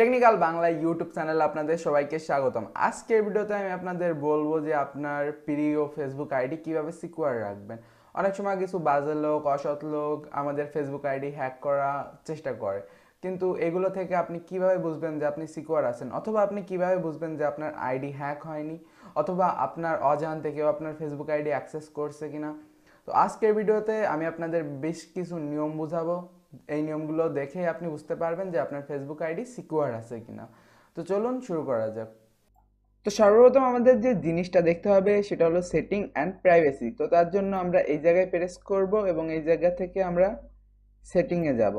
technical Bangla YouTube channel আপনাদের সবাইকে স্বাগতম আজকের ভিডিওতে আমি আপনাদের বলবো যে আপনার প্রিয় ফেসবুক আইডি কিভাবে সিকিউর রাখবেন অনেক সময় কিছু বাজে লোক অসৎ লোক আমাদের ফেসবুক আইডি হ্যাক করার চেষ্টা করে কিন্তু এগুলো থেকে আপনি কিভাবে বুঝবেন যে আপনি সিকিউর আছেন অথবা আপনি কিভাবে বুঝবেন যে আপনার আইডি হ্যাক হয়নি অথবা আপনার অজান্তে কেউ আপনার ফেসবুক আইডি অ্যাক্সেস করছে কিনা তো আজকের ভিডিওতে আমি আপনাদের বেশ কিছু নিয়ম বুঝাবো এই নিয়মগুলো দেখে আপনি বুঝতে পারবেন যে আপনার ফেসবুক আইডি সিকিউর আছে কিনা তো চলুন শুরু করা যাক তো সর্বপ্রথম আমাদের যে জিনিসটা দেখতে হবে সেটা হলো সেটিং অ্যান্ড প্রাইভেসি তো তার জন্য আমরা এই জায়গায় প্রেস করব এবং এই জায়গা থেকে আমরা সেটিংয়ে যাব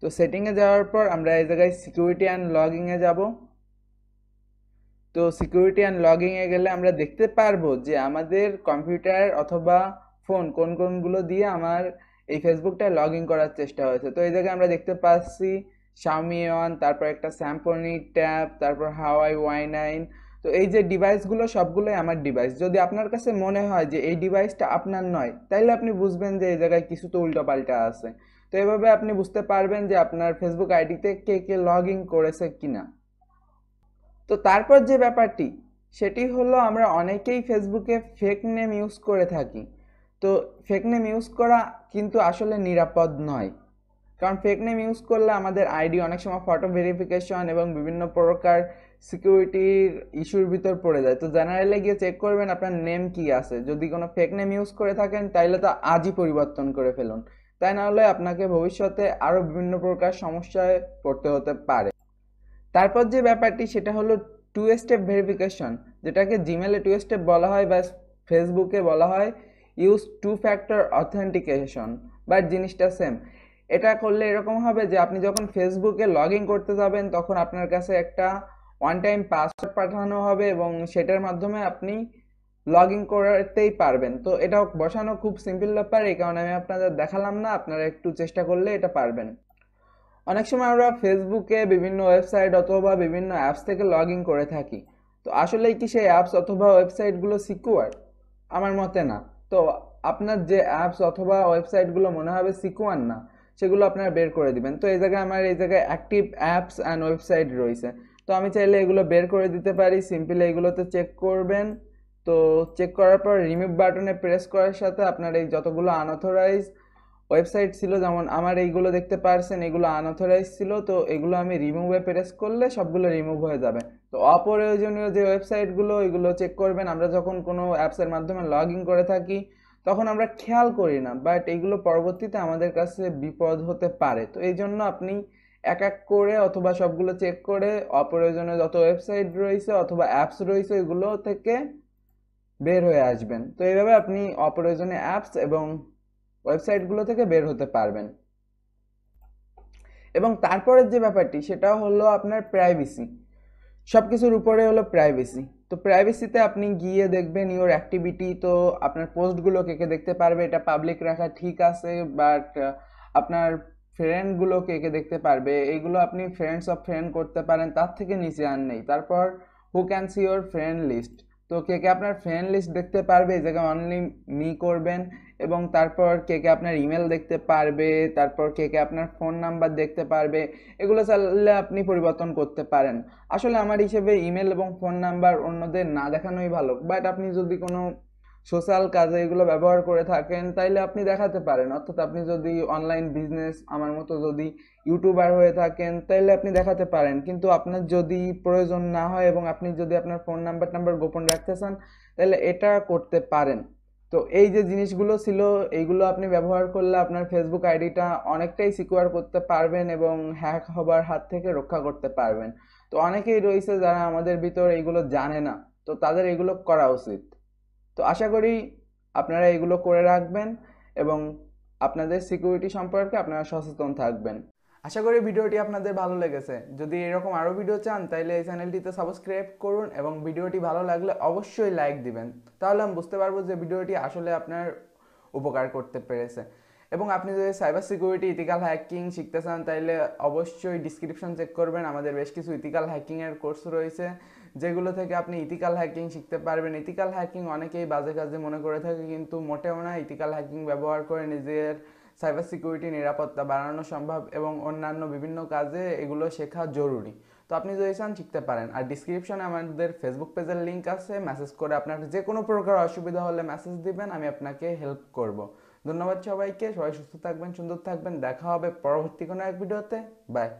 তো সেটিংয়ে যাওয়ার পর আমরা এই জায়গায় সিকিউরিটি অ্যান্ড লগিংয়ে যাব তো সিকিউরিটি অ্যান্ড লগিংয়ে গেলে আমরা দেখতে পারবো যে আমাদের কম্পিউটার অথবা ফোন কোন কোনগুলো দিয়ে আমার এই ফেসবুকটায় লগ ইন করার চেষ্টা হয়েছে তো এই জায়গায় আমরা দেখতে পাচ্ছি শাওমি ওয়ান তারপর একটা স্যাম্পনি ট্যাব তারপর হাওয়াই ওয়াই নাইন তো এই যে ডিভাইসগুলো সবগুলোই আমার ডিভাইস যদি আপনার কাছে মনে হয় যে এই ডিভাইসটা আপনার নয় তাহলে আপনি বুঝবেন যে এই জায়গায় কিছু তো উল্টোপাল্টা আছে তো এভাবে আপনি বুঝতে পারবেন যে আপনার ফেসবুক আইডিতে কে কে লগ ইন করেছে কিনা তো তারপর যে ব্যাপারটি সেটি হলো আমরা অনেকেই ফেসবুকে ফেক নেম ইউজ করে থাকি তো ফেক নেম ইউজ করা কিন্তু আসলে নিরাপদ নয় কারণ ফেক নেম ইউজ করলে আমাদের আইডি অনেক সময় ফটো ভেরিফিকেশন এবং বিভিন্ন প্রকার সিকিউরিটির ইস্যুর ভিতর পড়ে যায় তো জেনারেলে গিয়ে চেক করবেন আপনার নেম কি আছে যদি কোনো ফেক নেম ইউজ করে থাকেন তাইলে তো আজই পরিবর্তন করে ফেলুন তাই না হলে আপনাকে ভবিষ্যতে আরও বিভিন্ন প্রকার সমস্যায় পড়তে হতে পারে তারপর যে ব্যাপারটি সেটা হলো টু স্টেপ ভেরিফিকেশন যেটাকে জিমেলে টু স্টেপ বলা হয় বা ফেসবুকে বলা হয় use two factor authentication but জিনিসটা সেম এটা করলে এরকম হবে যে আপনি যখন ফেসবুকে লগ ইন করতে যাবেন তখন আপনার কাছে একটা ওয়ান টাইম পাসওয়ার্ড পাঠানো হবে এবং সেটার মাধ্যমে আপনি লগ ইন করতেই পারবেন তো এটা বসানো খুব সিম্পল ব্যাপার এই কারণে আমি আপনাদের দেখালাম না আপনারা একটু চেষ্টা করলে এটা পারবেন অনেক সময় আমরা ফেসবুকে বিভিন্ন ওয়েবসাইট অথবা বিভিন্ন অ্যাপস থেকে লগ ইন করে থাকি তো আসলেই কি সেই অ্যাপস অথবা ওয়েবসাইটগুলো সিকিওয়ার আমার মতে না তো আপনার যে অ্যাপস অথবা ওয়েবসাইটগুলো মনে হবে সিকোয়ান না সেগুলো আপনারা বের করে দিবেন তো এই জায়গায় আমার এই জায়গায় অ্যাক্টিভ অ্যাপস অ্যান্ড ওয়েবসাইট রয়েছে তো আমি চাইলে এগুলো বের করে দিতে পারি সিম্পলি এগুলোতে চেক করবেন তো চেক করার পর রিমুভ বাটনে প্রেস করার সাথে আপনার এই যতগুলো আনঅথরাইজড ওয়েবসাইট ছিল যেমন আমার এইগুলো দেখতে পারছেন এগুলো আনঅথরাইজ ছিল তো এগুলো আমি রিমুভে প্রেস করলে সবগুলো রিমুভ হয়ে যাবে তো অপ্রয়োজনীয় যে ওয়েবসাইটগুলো এগুলো চেক করবেন আমরা যখন কোনো অ্যাপসের মাধ্যমে লগ ইন করে থাকি তখন আমরা খেয়াল করি না বাট এইগুলো পরবর্তীতে আমাদের কাছে বিপদ হতে পারে তো এই জন্য আপনি এক এক করে অথবা সবগুলো চেক করে অপ্রয়োজনীয় যত ওয়েবসাইট রয়েছে অথবা অ্যাপস রয়েছে এগুলো থেকে বের হয়ে আসবেন তো এইভাবে আপনি অপ্রয়োজনীয় অ্যাপস এবং ওয়েবসাইটগুলো থেকে বের হতে পারবেন এবং তারপরের যে ব্যাপারটি সেটা হলো আপনার প্রাইভেসি সব কিছুর উপরে হলো প্রাইভেসি তো প্রাইভেসিতে আপনি গিয়ে দেখবেন ইওর অ্যাক্টিভিটি তো আপনার পোস্টগুলো কে কে দেখতে পারবে এটা পাবলিক রাখা ঠিক আছে বাট আপনার ফ্রেন্ডগুলো কে কে দেখতে পারবে এইগুলো আপনি ফ্রেন্ডস অফ ফ্রেন্ড করতে পারেন তার থেকে নিচে আর নেই তারপর who can see your friend list তো কে কে আপনার ফ্রেন্ড লিস্ট দেখতে পারবে এই অনলি মি করবেন এবং তারপর কে কে আপনার ইমেল দেখতে পারবে তারপর কে কে আপনার ফোন নাম্বার দেখতে পারবে এগুলো চাইলে আপনি পরিবর্তন করতে পারেন আসলে আমার হিসেবে ইমেল এবং ফোন নাম্বার অন্যদের না দেখানোই ভালো বাট আপনি যদি কোনো সোশ্যাল কাজে এগুলো ব্যবহার করে থাকেন তাইলে আপনি দেখাতে পারেন অর্থাৎ আপনি যদি অনলাইন বিজনেস আমার মতো যদি ইউটিউবার হয়ে থাকেন তাইলে আপনি দেখাতে পারেন কিন্তু আপনার যদি প্রয়োজন না হয় এবং আপনি যদি আপনার ফোন নাম্বার নাম্বার গোপন রাখতে চান তাহলে এটা করতে পারেন তো এই যে জিনিসগুলো ছিল এইগুলো আপনি ব্যবহার করলে আপনার ফেসবুক আইডিটা অনেকটাই সিকিউর করতে পারবেন এবং হ্যাক হবার হাত থেকে রক্ষা করতে পারবেন তো অনেকেই রয়েছে যারা আমাদের ভিতর এইগুলো জানে না তো তাদের এগুলো করা উচিত তো আশা করি আপনারা এগুলো করে রাখবেন এবং আপনাদের সিকিউরিটি সম্পর্কে আপনারা সচেতন থাকবেন আশা করি ভিডিওটি আপনাদের ভালো লেগেছে যদি এরকম আরও ভিডিও চান তাহলে এই চ্যানেলটিতে সাবস্ক্রাইব করুন এবং ভিডিওটি ভালো লাগলে অবশ্যই লাইক দিবেন তাহলে আমি বুঝতে পারবো যে ভিডিওটি আসলে আপনার উপকার করতে পেরেছে এবং আপনি যদি সাইবার সিকিউরিটি ইথিক্যাল হ্যাকিং শিখতে চান তাহলে অবশ্যই ডিসক্রিপশন চেক করবেন আমাদের বেশ কিছু ইথিক্যাল হ্যাকিংয়ের কোর্স রয়েছে যেগুলো থেকে আপনি ইথিক্যাল হ্যাকিং শিখতে পারবেন ইথিক্যাল হ্যাকিং অনেকেই বাজে কাজে মনে করে থাকে কিন্তু মোটেও না ইথিক্যাল হ্যাকিং ব্যবহার করে নিজের সাইবার সিকিউরিটি নিরাপত্তা বাড়ানো সম্ভব এবং অন্যান্য বিভিন্ন কাজে এগুলো শেখা জরুরি তো আপনি যদি চান শিখতে পারেন আর ডিসক্রিপশনে আমাদের ফেসবুক পেজের লিঙ্ক আছে মেসেজ করে আপনার যে কোনো প্রকার অসুবিধা হলে মেসেজ দিবেন আমি আপনাকে হেল্প করবো ধন্যবাদ সবাইকে সবাই সুস্থ থাকবেন সুন্দর থাকবেন দেখা হবে পরবর্তী কোনো এক ভিডিওতে বাই